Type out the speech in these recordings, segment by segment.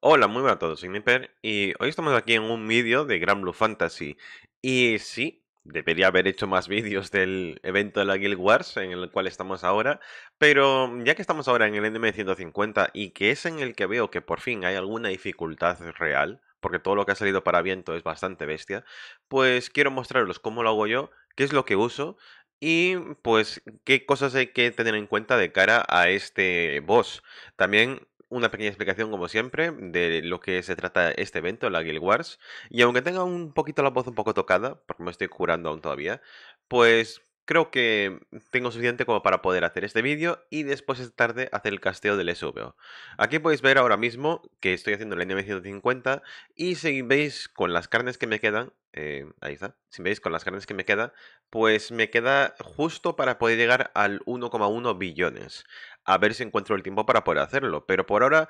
Hola, muy buenas a todos, soy Nipper y hoy estamos aquí en un vídeo de Gran Blue Fantasy. Y sí, debería haber hecho más vídeos del evento de la Guild Wars en el cual estamos ahora, pero ya que estamos ahora en el NM150 y que es en el que veo que por fin hay alguna dificultad real, porque todo lo que ha salido para viento es bastante bestia, pues quiero mostraros cómo lo hago yo, qué es lo que uso y pues qué cosas hay que tener en cuenta de cara a este boss. También una pequeña explicación, como siempre, de lo que se trata este evento, la Guild Wars. Y aunque tenga un poquito la voz un poco tocada, porque me estoy curando aún todavía, pues creo que tengo suficiente como para poder hacer este vídeo y después esta tarde hacer el casteo del SVO. Aquí podéis ver ahora mismo que estoy haciendo la NM150 y si veis con las carnes que me quedan, eh, ahí está, si veis con las carnes que me queda, pues me queda justo para poder llegar al 1,1 billones a ver si encuentro el tiempo para poder hacerlo. Pero por ahora,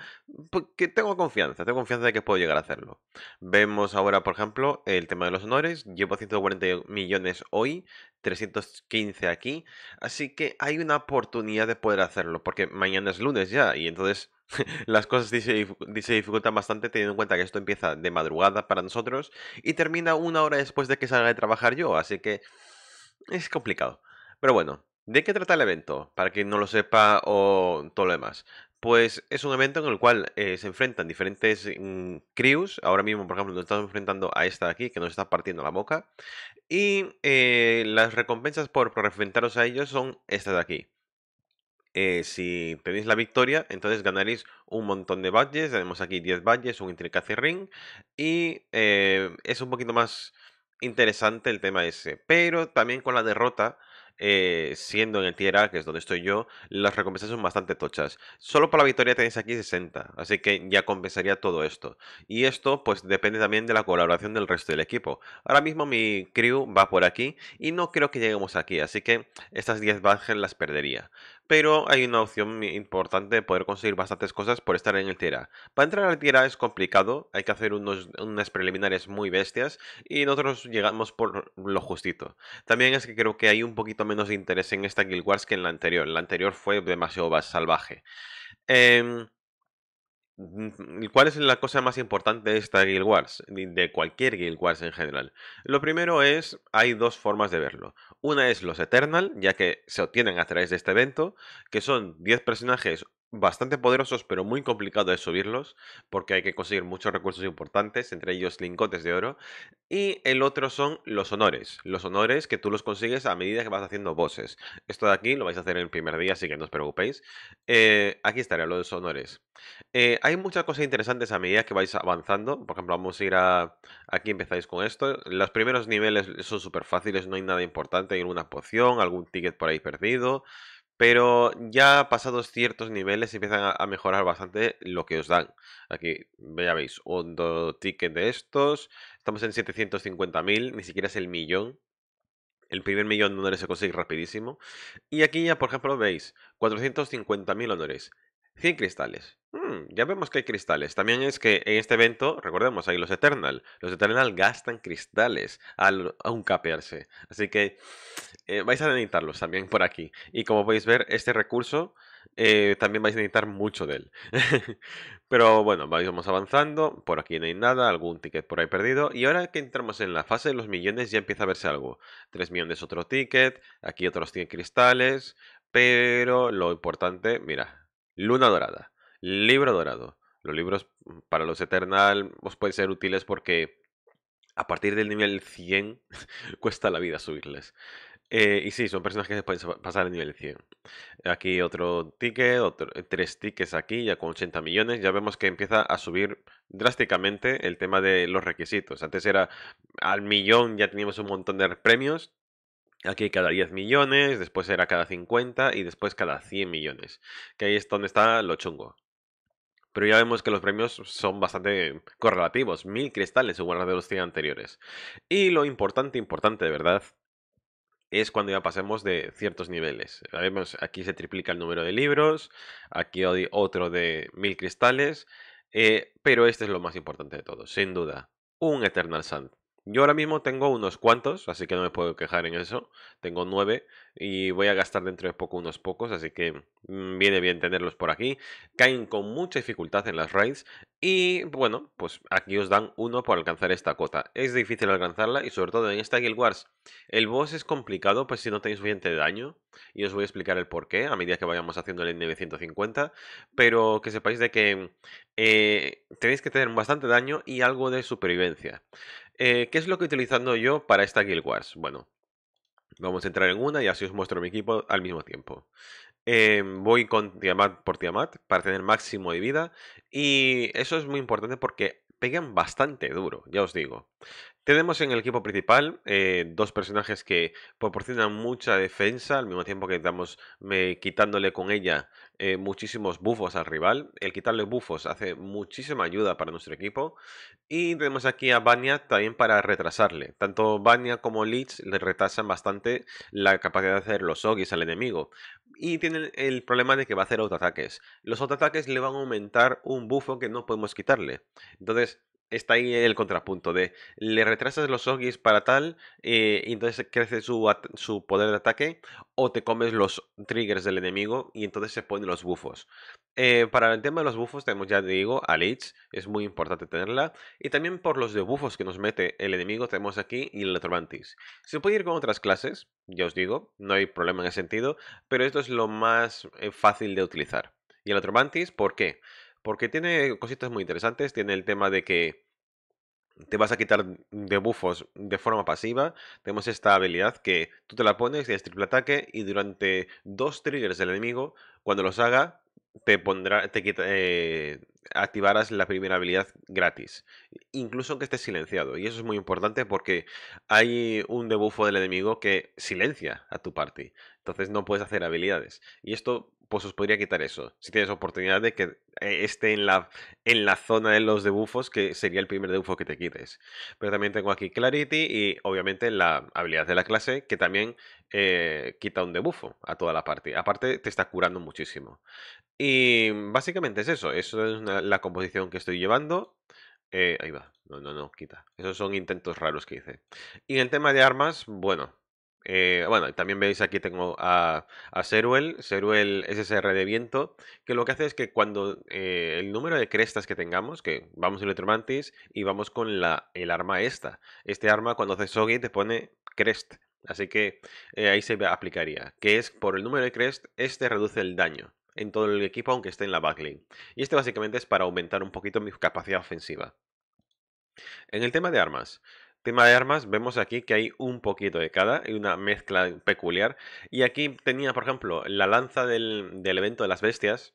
porque pues, tengo confianza, tengo confianza de que puedo llegar a hacerlo. Vemos ahora, por ejemplo, el tema de los honores. Llevo 140 millones hoy, 315 aquí. Así que hay una oportunidad de poder hacerlo, porque mañana es lunes ya, y entonces las cosas se dificultan bastante teniendo en cuenta que esto empieza de madrugada para nosotros y termina una hora después de que salga de trabajar yo, así que es complicado. Pero bueno, ¿De qué trata el evento? Para quien no lo sepa o todo lo demás. Pues es un evento en el cual eh, se enfrentan diferentes mm, crews. Ahora mismo, por ejemplo, nos estamos enfrentando a esta de aquí que nos está partiendo la boca. Y eh, las recompensas por, enfrentaros a ellos son estas de aquí. Eh, si tenéis la victoria, entonces ganaréis un montón de badges. Tenemos aquí 10 badges, un intricacy ring. Y es un poquito más interesante el tema ese. Pero también con la derrota eh, siendo en el tierra, que es donde estoy yo, las recompensas son bastante tochas. Solo para la victoria tenéis aquí 60, así que ya compensaría todo esto. Y esto pues depende también de la colaboración del resto del equipo. Ahora mismo mi crew va por aquí y no creo que lleguemos aquí, así que estas 10 badges las perdería pero hay una opción importante de poder conseguir bastantes cosas por estar en el Tierra. Para entrar al Tierra es complicado, hay que hacer unas preliminares muy bestias y nosotros llegamos por lo justito. También es que creo que hay un poquito menos de interés en esta Guild Wars que en la anterior, la anterior fue demasiado salvaje. Eh, ¿Cuál es la cosa más importante de esta Guild Wars? De cualquier Guild Wars en general. Lo primero es, hay dos formas de verlo. Una es los Eternal, ya que se obtienen a través de este evento, que son 10 personajes bastante poderosos, pero muy complicado de subirlos, porque hay que conseguir muchos recursos importantes, entre ellos lingotes de oro. Y el otro son los honores. Los honores que tú los consigues a medida que vas haciendo voces. Esto de aquí lo vais a hacer en el primer día, así que no os preocupéis. Eh, aquí estará los honores. Eh, hay muchas cosas interesantes a medida que vais avanzando. Por ejemplo, vamos a ir a... Aquí empezáis con esto. Los primeros niveles son súper fáciles, no hay nada importante. Hay una poción, algún ticket por ahí perdido. Pero ya pasados ciertos niveles empiezan a mejorar bastante lo que os dan. Aquí ya veis, un ticket de estos. Estamos en 750.000, ni siquiera es el millón. El primer millón de honores se consigue rapidísimo. Y aquí ya, por ejemplo, veis 450.000 honores. 100 cristales. Mm, ya vemos que hay cristales. También es que en este evento, recordemos, hay los Eternal. Los Eternal gastan cristales al capearse Así que eh, vais a necesitarlos también por aquí. Y como podéis ver, este recurso eh, también vais a necesitar mucho de él. Pero bueno, vamos avanzando. Por aquí no hay nada, algún ticket por ahí perdido. Y ahora que entramos en la fase de los millones ya empieza a verse algo. 3 millones otro ticket, aquí otros 100 cristales. Pero lo importante, mira, Luna Dorada, Libro Dorado. Los libros para los Eternal os pueden ser útiles porque a partir del nivel 100 cuesta la vida subirles. Eh, y sí, son personajes que se pueden pasar al nivel 100. Aquí otro ticket, otro, eh, tres tickets aquí, ya con 80 millones. Ya vemos que empieza a subir drásticamente el tema de los requisitos. Antes era al millón, ya teníamos un montón de premios. Aquí cada 10 millones, después era cada 50 y después cada 100 millones. Que ahí es donde está lo chungo. Pero ya vemos que los premios son bastante correlativos. Mil cristales igual de los 100 anteriores. Y lo importante, importante de verdad, es cuando ya pasemos de ciertos niveles. Vemos, aquí se triplica el número de libros, aquí otro de mil cristales, eh, pero este es lo más importante de todo, sin duda. Un Eternal Sun. Yo ahora mismo tengo unos cuantos, así que no me puedo quejar en eso. Tengo nueve y voy a gastar dentro de poco unos pocos, así que mm, viene bien tenerlos por aquí. Caen con mucha dificultad en las raids y bueno, pues aquí os dan uno por alcanzar esta cota. Es difícil alcanzarla y sobre todo en esta Guild Wars. El boss es complicado pues si no tenéis suficiente daño y os voy a explicar el porqué a medida que vayamos haciendo el N950, pero que sepáis de que eh, tenéis que tener bastante daño y algo de supervivencia. Eh, ¿Qué es lo que utilizando yo para esta Guild Wars? Bueno, vamos a entrar en una y así os muestro mi equipo al mismo tiempo. Eh, voy con Tiamat por Tiamat para tener máximo de vida y eso es muy importante porque pegan bastante duro, ya os digo. Tenemos en el equipo principal eh, dos personajes que proporcionan mucha defensa al mismo tiempo que estamos quitándole con ella eh, muchísimos bufos al rival. El quitarle bufos hace muchísima ayuda para nuestro equipo. Y tenemos aquí a Banya también para retrasarle. Tanto Banya como Leech le retrasan bastante la capacidad de hacer los Ogis al enemigo. Y tienen el problema de que va a hacer autoataques. Los autoataques le van a aumentar un bufo que no podemos quitarle. Entonces, está ahí el contrapunto de le retrasas los ogis para tal eh, y entonces crece su, poder de ataque o te comes los triggers del enemigo y entonces se ponen los bufos. Eh, para el tema de los bufos tenemos ya digo a Lich, es muy importante tenerla y también por los debufos que nos mete el enemigo tenemos aquí y el Atlantis. Se puede ir con otras clases, ya os digo, no hay problema en ese sentido, pero esto es lo más eh, fácil de utilizar. Y el Atlantis, ¿por qué? Porque tiene cositas muy interesantes. Tiene el tema de que te vas a quitar debuffos de forma pasiva. Tenemos esta habilidad que tú te la pones, y es triple ataque y durante dos triggers del enemigo, cuando los haga, te pondrá, te eh, activarás la primera habilidad gratis, incluso aunque estés silenciado. Y eso es muy importante porque hay un debufo del enemigo que silencia a tu party, entonces no puedes hacer habilidades. Y esto pues os podría quitar eso. Si tienes oportunidad de que e, esté en la, en la zona de los debufos, que sería el primer debufo que te quites. Pero también tengo aquí Clarity y obviamente la habilidad de la clase, que también eh, quita un debufo a toda la parte. Aparte, te está curando muchísimo. Y básicamente es eso. Eso es la composición que estoy llevando. Eh, ahí va. No, no, no, quita. Esos son intentos raros que hice. Y en el tema de armas, bueno, eh, bueno, también veis aquí tengo a, a Seruel, Seruel SSR de viento, que lo que hace es que cuando eh, el número de crestas que tengamos, que vamos en Electromantis y vamos con la, el arma esta. Este arma cuando haces soggy te pone crest, así que eh, ahí se aplicaría, que es por el número de crest, este reduce el daño en todo el equipo aunque esté en la backlane. Y este básicamente es para aumentar un poquito mi capacidad ofensiva. En el tema de armas, Tema de armas, vemos aquí que hay un poquito de cada y una mezcla peculiar. Y aquí tenía, por ejemplo, la lanza del, evento de las bestias,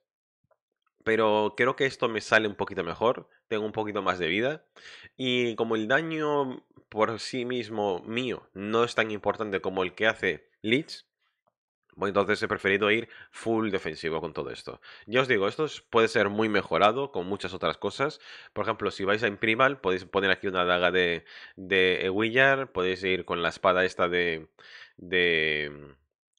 pero creo que esto me sale un poquito mejor, tengo un poquito más de vida y como el daño por sí mismo mío no es tan importante como el que hace Leech... Entonces he preferido ir full defensivo con todo esto. Ya os digo, esto puede ser muy mejorado con muchas otras cosas. Por ejemplo, si vais a Imprimal, podéis poner aquí una daga de, de Willard, podéis ir con la espada esta de, de mm,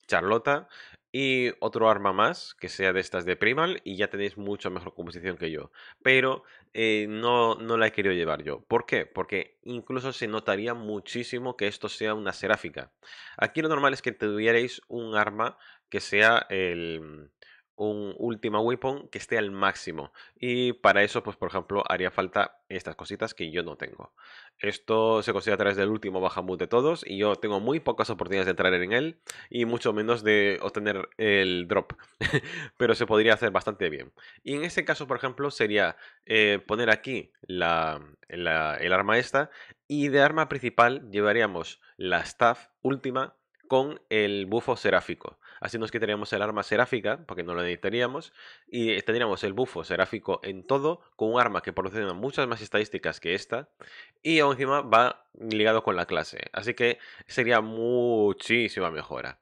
Charlota y otro arma más que sea de estas de Primal y ya tenéis mucha mejor composición que yo. Pero eh, no, no la he querido llevar yo. ¿Por qué? Porque incluso se notaría muchísimo que esto sea una seráfica. Aquí lo normal es que tuvierais un arma que sea el un última weapon que esté al máximo. Y para eso, pues por ejemplo, haría falta estas cositas que yo no tengo. Esto se consigue a través del último Bajamut de todos y yo tengo muy pocas oportunidades de entrar en él y mucho menos de obtener el drop. Pero se podría hacer bastante bien. Y en este caso, por ejemplo, sería eh, poner aquí la, el arma esta y de arma principal llevaríamos la staff última con el bufo seráfico. Así nos quitaríamos el arma seráfica, porque no lo necesitaríamos, y tendríamos el bufo seráfico en todo, con un arma que produce muchas más estadísticas que esta, y aún encima va ligado con la clase. Así que sería muchísima mejora.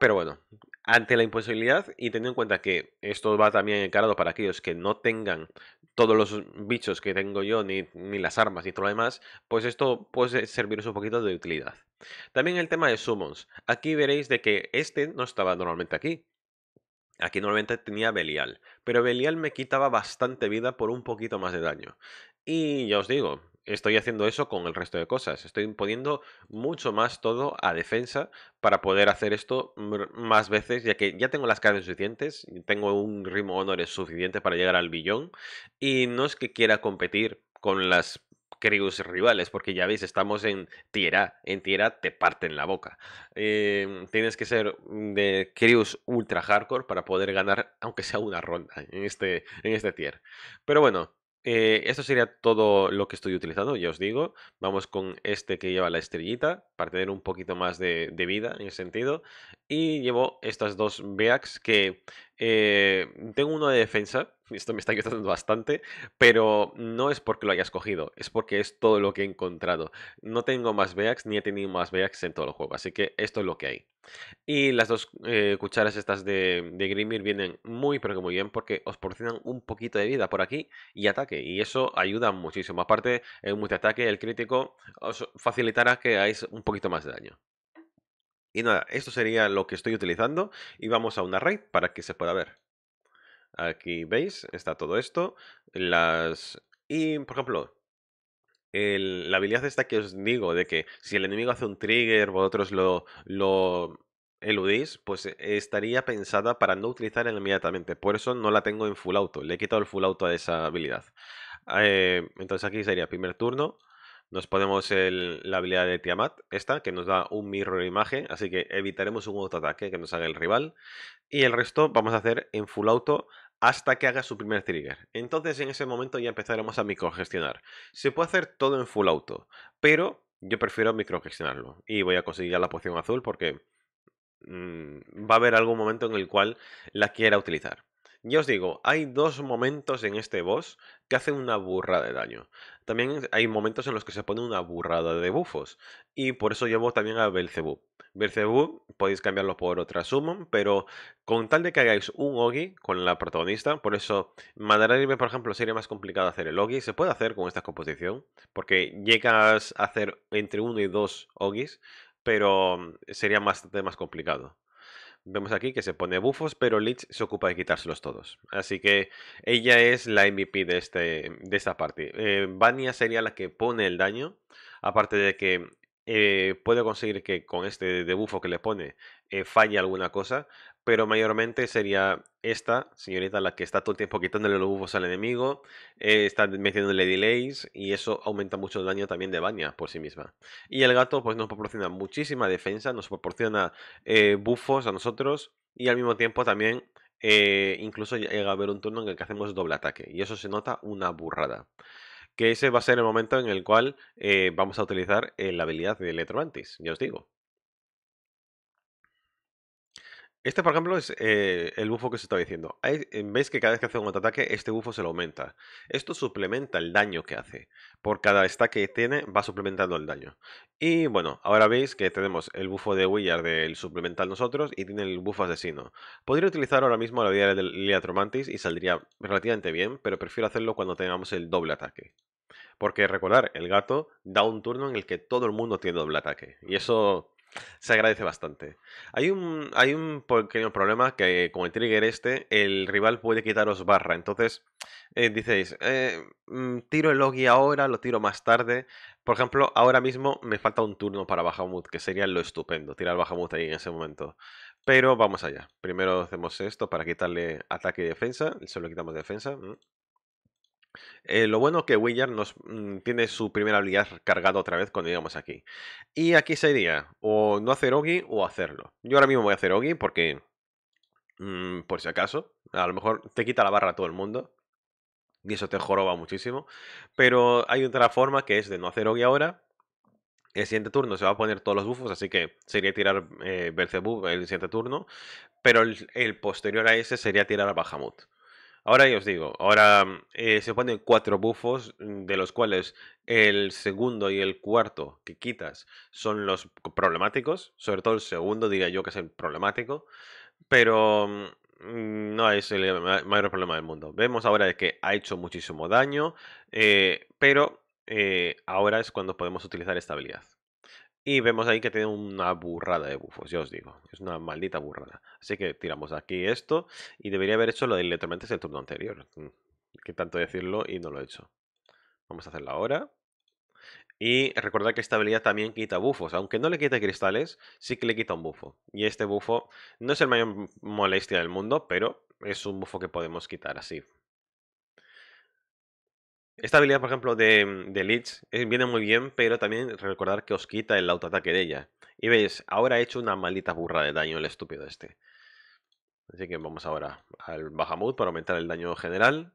Pero bueno, ante la imposibilidad y teniendo en cuenta que esto va también encarado para aquellos que no tengan todos los bichos que tengo yo, ni, ni las armas, ni todo lo demás, pues esto puede serviros un poquito de utilidad. También el tema de summons. Aquí veréis de que este no estaba normalmente aquí. Aquí normalmente tenía Belial, pero Belial me quitaba bastante vida por un poquito más de daño. Y ya os digo, estoy haciendo eso con el resto de cosas. Estoy poniendo mucho más todo a defensa para poder hacer esto más veces, ya que ya tengo las carnes suficientes, tengo un ritmo honores suficiente para llegar al billón, y no es que quiera competir con las Crius rivales, porque ya veis, estamos en tierra, en tierra te parten la boca. Em, tienes que ser de Crius ultra hardcore para poder ganar, aunque sea una ronda en este, en este tier. Pero bueno, eh, esto sería todo lo que estoy utilizando, ya os digo. Vamos con este que lleva la estrellita para tener un poquito más de, vida en el sentido. Y llevo estas dos Beaks que eh, tengo uno de defensa esto me está gustando bastante, pero no es porque lo haya escogido, es porque es todo lo que he encontrado. No tengo más Bax ni he tenido más Bax en todo el juego, así que esto es lo que hay. Y las dos eh, cucharas estas de, de Grimir vienen muy pero que muy bien porque os proporcionan un poquito de vida por aquí y ataque, y eso ayuda muchísimo. Aparte, el multiataque, el crítico, os facilitará que hagáis un poquito más de daño. Y nada, esto sería lo que estoy utilizando y vamos a una raid para que se pueda ver. Aquí veis, está todo esto. Las... Y, por ejemplo, la habilidad esta que os digo, de que si el enemigo hace un trigger, vosotros lo, lo eludís, pues eh, estaría pensada para no utilizarla inmediatamente. Por eso no la tengo en full auto. Le he quitado el full auto a esa habilidad. Eh, entonces aquí sería primer turno. Nos ponemos la habilidad de Tiamat, esta, que nos da un mirror imagen, así que evitaremos un autoataque que nos haga el rival. Y el resto vamos a hacer en full auto hasta que haga su primer trigger. Entonces en ese momento ya empezaremos a microgestionar. Se puede hacer todo en full auto, pero yo prefiero microgestionarlo. Y voy a conseguir ya la poción azul porque mm, va a haber algún momento en el cual la quiera utilizar. Ya os digo, hay dos momentos en este boss que hacen una burrada de daño. También hay momentos en los que se pone una burrada de bufos. Y por eso llevo también a Belzebub. Vercebu, podéis cambiarlo por otra summon, pero con tal de que hagáis un Ogi con la protagonista, por eso Mandararibe, por ejemplo, sería más complicado hacer el Ogi. Se puede hacer con esta composición, porque llegas a hacer entre uno y dos Ogis, pero mm, sería bastante más complicado. Vemos aquí que se pone bufos, pero Lich se ocupa de quitárselos todos. Así que ella es la MVP de, este, de esta parte. Eh, Bania Vania sería la que pone el daño. Aparte de que eh, puede conseguir que con este debufo que le pone eh, falle alguna cosa, pero mayormente sería esta señorita la que está todo el tiempo quitándole los bufos al enemigo, eh, está metiéndole delays y eso aumenta mucho el daño también de Baña por sí misma. Y el gato pues nos proporciona muchísima defensa, nos proporciona bufos a nosotros y al mismo tiempo también incluso llega a haber un turno en el que hacemos doble ataque y eso se nota una burrada que ese va a ser el momento en el cual eh, vamos a utilizar eh, la habilidad de Electromantis, ya os digo. Este, por ejemplo, es eh, el bufo que se estaba diciendo. Eh, veis que cada vez que hace un ataque, este bufo se lo aumenta. Esto suplementa el daño que hace. Por cada stack que tiene, va suplementando el daño. Y bueno, ahora veis que tenemos el bufo de Willard del suplemental nosotros y tiene el bufo asesino. Podría utilizar ahora mismo la vida del Liatromantis y saldría relativamente bien, pero prefiero hacerlo cuando tengamos el doble ataque. Porque recordar, el gato da un turno en el que todo el mundo tiene doble ataque. Y eso se agradece bastante. Hay un, hay un pequeño problema que con el trigger este, el rival puede quitaros barra. Entonces, eh, eh mm, tiro el logi ahora, lo tiro más tarde. Por ejemplo, ahora mismo me falta un turno para Bahamut, que sería lo estupendo, tirar Bahamut ahí en ese momento. Pero vamos allá. Primero hacemos esto para quitarle ataque y defensa. Solo quitamos defensa. Eh, lo bueno que Willard nos mm, tiene su primera habilidad cargada otra vez cuando llegamos aquí. Y aquí sería o no hacer Ogi o hacerlo. Yo ahora mismo voy a hacer Ogi porque, mm, por si acaso, a lo mejor te quita la barra a todo el mundo. Y eso te joroba muchísimo. Pero hay otra forma que es de no hacer Ogi ahora. El siguiente turno se va a poner todos los buffos, así que sería tirar eh, Belzebub el siguiente turno. Pero el, el posterior a ese sería tirar a Bahamut. Ahora ya os digo, ahora mm, eh, se ponen cuatro bufos, mm, de los cuales el segundo y el cuarto que quitas son los problemáticos, sobre todo el segundo diría yo que es el problemático, pero mm, no es el eh, mayor problema del mundo. Vemos ahora que ha hecho muchísimo daño, eh, pero ahora es cuando podemos utilizar esta habilidad. Y vemos ahí que tiene una burrada de bufos, ya os digo. Es una maldita burrada. Así que tiramos aquí esto. Y debería haber hecho lo de literalmente el turno anterior. Mm, que tanto decirlo y no lo he hecho. Vamos a hacerlo ahora. Y recordad que esta habilidad también quita bufos. Aunque no le quite cristales, sí que le quita un bufo. Y este bufo no es el mayor molestia del mundo, pero es un bufo que podemos quitar así, esta habilidad, por ejemplo, de, de Leech eh, viene muy bien, pero también recordar que os quita el autoataque de ella. Y veis, ahora ha hecho una maldita burra de daño el estúpido este. Así que vamos ahora al Bahamut para aumentar el daño general.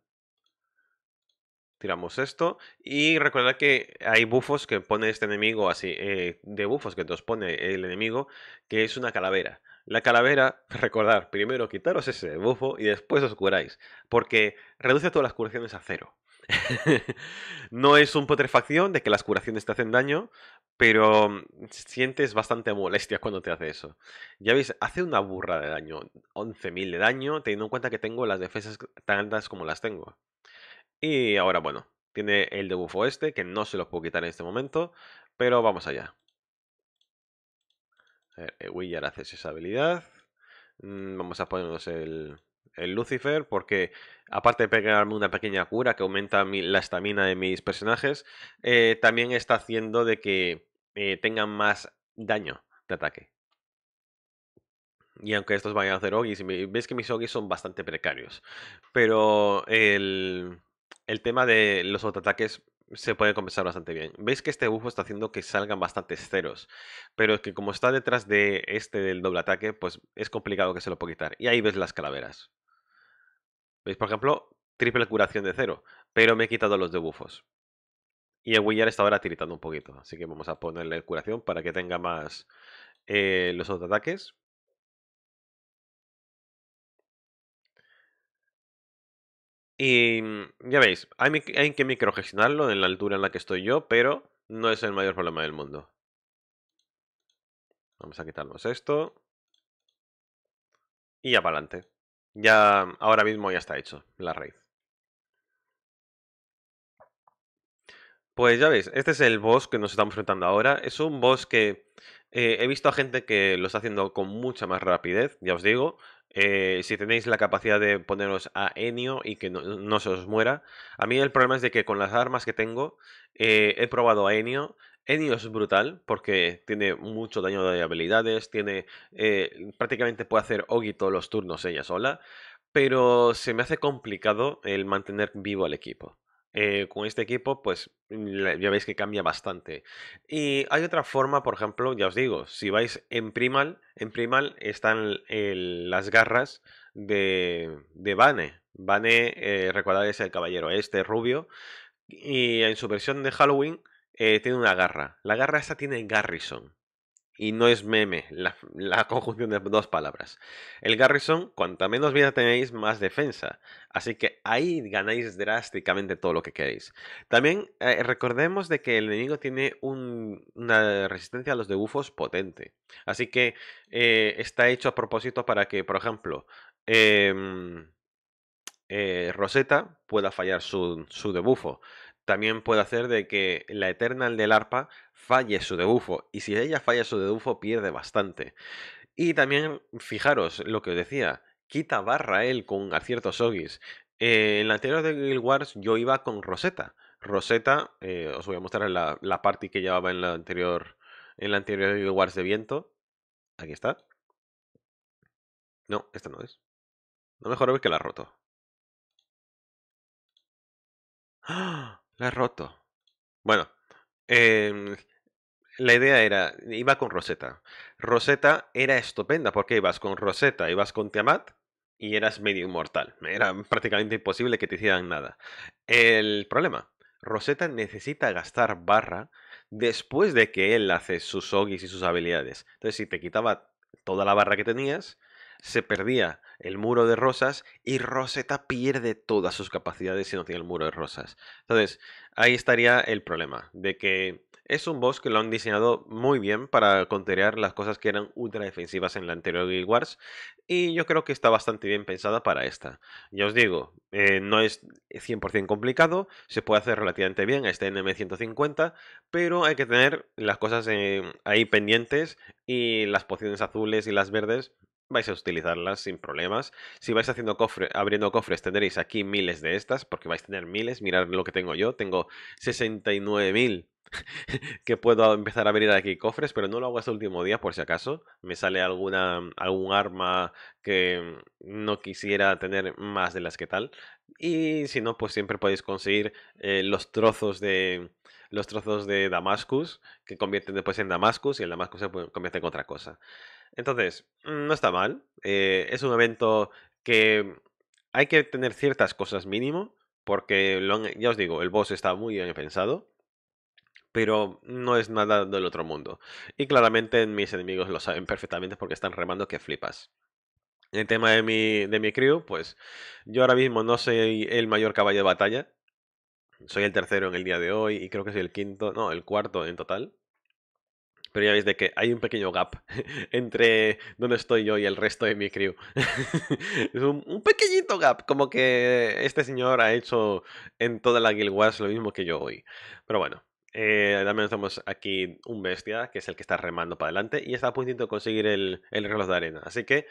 Tiramos esto. Y recordad que hay bufos que pone este enemigo así. Eh, de bufos que os pone el enemigo. Que es una calavera. La calavera, recordad, primero quitaros ese bufo y después os curáis. Porque reduce todas las curaciones a cero. no es un putrefacción de que las curaciones te hacen daño, pero mm, sientes bastante molestia cuando te hace eso. Ya veis, hace una burra de daño, 11.000 de daño, teniendo en cuenta que tengo las defensas tan altas como las tengo. Y ahora, bueno, tiene el debufo este, que no se lo puedo quitar en este momento, pero vamos allá. A ver, eh, Willard hace esa habilidad. Mm, vamos a ponernos el el Lucifer, porque aparte de pegarme una pequeña cura que aumenta la estamina de mis personajes, eh, también está haciendo de que eh, tengan más daño de ataque. Y aunque estos vayan a hacer ogis, veis que mis ogis son bastante precarios. Pero el, tema de los autoataques se puede compensar bastante bien. Veis que este bufo está haciendo que salgan bastantes ceros, pero es que como está detrás de este del doble ataque, pues es complicado que se lo pueda quitar. Y ahí ves las calaveras. ¿Veis, por ejemplo? Triple curación de cero. Pero me he quitado los debufos. Y el willer está ahora tiritando un poquito. Así que vamos a ponerle curación para que tenga más eh, los otros ataques. Y mm, ya veis, hay, hay que microgestionarlo en la altura en la que estoy yo, pero no es el mayor problema del mundo. Vamos a quitarnos esto. Y ya para adelante. Ya, ahora mismo ya está hecho la raíz. Pues ya veis, este es el boss que nos estamos enfrentando ahora. Es un boss que eh, he visto a gente que lo está haciendo con mucha más rapidez, ya os digo. Eh, si tenéis la capacidad de poneros a Enio y que no, se os muera. A mí el problema es de que con las armas que tengo eh, he probado a Enio Enio es brutal porque tiene mucho daño de habilidades, tiene eh, prácticamente puede hacer Ogi todos los turnos ella sola, pero se me hace complicado el mantener vivo al equipo. Eh, con este equipo, pues ya veis que cambia bastante. Y hay otra forma, por ejemplo, ya os digo, si vais en Primal, en Primal están las garras de, de Bane. Bane, eh, recordad, es el caballero este rubio. Y en su versión de Halloween eh, tiene una garra. La garra esta tiene Garrison. Y no es meme la, conjunción de dos palabras. El Garrison, cuanta menos vida tenéis, más defensa. Así que ahí ganáis drásticamente todo lo que queréis. También eh, recordemos de que el enemigo tiene una resistencia a los debufos potente. Así que eh, está hecho a propósito para que, por ejemplo, em, Rosetta pueda fallar su, su debufo también puede hacer de que la Eternal del arpa falle su debufo. Y si ella falla su debufo, pierde bastante. Y también, fijaros lo que os decía, quita barra él con aciertos Soggies. Eh, en la anterior de Guild Wars yo iba con Rosetta. Rosetta, eh, os voy a mostrar la, la party que llevaba en la anterior, en la anterior de Guild Wars de viento. Aquí está. No, esta no es. No mejor es que la ha roto. ¡Ah! La roto. Bueno, em, la idea era, iba con Rosetta. Rosetta era estupenda porque ibas con Rosetta, ibas con Tiamat y eras medio inmortal. Era prácticamente imposible que te hicieran nada. El problema, Rosetta necesita gastar barra después de que él hace sus ogis y sus habilidades. Entonces, si te quitaba toda la barra que tenías, se perdía el muro de rosas y Rosetta pierde todas sus capacidades si no tiene el muro de rosas. Entonces, ahí estaría el problema, de que es un boss que lo han diseñado muy bien para contener las cosas que eran ultra defensivas en la anterior Guild Wars y yo creo que está bastante bien pensada para esta. Ya os digo, eh, no es 100% complicado, se puede hacer relativamente bien a este NM150, pero hay que tener las cosas eh, ahí pendientes y las pociones azules y las verdes vais a utilizarlas sin problemas. Si vais haciendo abriendo cofres, tendréis aquí miles de estas, porque vais a tener miles. Mirad lo que tengo yo, tengo 69.000 que puedo empezar a abrir aquí cofres, pero no lo hago hasta el último día por si acaso. Me sale alguna, algún arma que no quisiera tener más de las que tal. Y si no, pues siempre podéis conseguir eh, los trozos de los trozos de Damascus que convierten después en Damascus y el Damascus se convierte en otra cosa. Entonces, mm, no está mal. Eh, es un evento que hay que tener ciertas cosas mínimo, porque ya os digo, el boss está muy bien pensado, pero no es nada del otro mundo. Y claramente mis enemigos lo saben perfectamente porque están remando que flipas. El tema de mi, de mi crew, pues yo ahora mismo no soy el mayor caballo de batalla. Soy el tercero en el día de hoy y creo que soy el quinto, no, el cuarto en total. Pero ya veis de que hay un pequeño gap entre donde estoy yo y el resto de mi crew. es un, pequeñito gap, como que este señor ha hecho en toda la Guild Wars lo mismo que yo hoy. Pero bueno, eh, también tenemos aquí un bestia, que es el que está remando para adelante y está a punto de conseguir el, el reloj de arena. Así que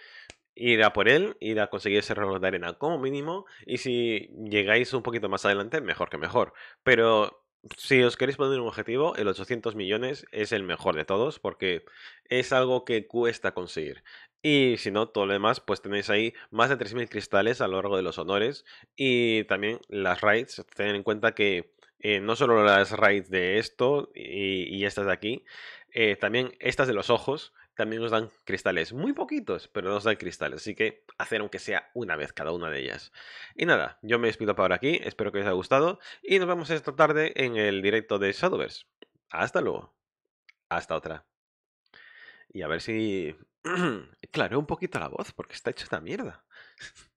ir a por él, ir a conseguir ese reloj de arena como mínimo. Y si llegáis un poquito más adelante, mejor que mejor. Pero si os queréis poner un objetivo, el 800 millones es el mejor de todos porque es algo que cuesta conseguir. Y si no, todo lo demás, pues tenéis ahí más de 3.000 cristales a lo largo de los honores y también las raids. Ten en cuenta que eh, no solo las raids de esto y, estas de aquí, eh, también estas de los ojos también nos dan cristales. Muy poquitos, pero nos dan cristales. Así que hacer aunque sea una vez cada una de ellas. Y nada, yo me despido por aquí. Espero que os haya gustado. Y nos vemos esta tarde en el directo de Shadowverse. Hasta luego. Hasta otra. Y a ver si... claro, un poquito la voz, porque está hecha esta mierda.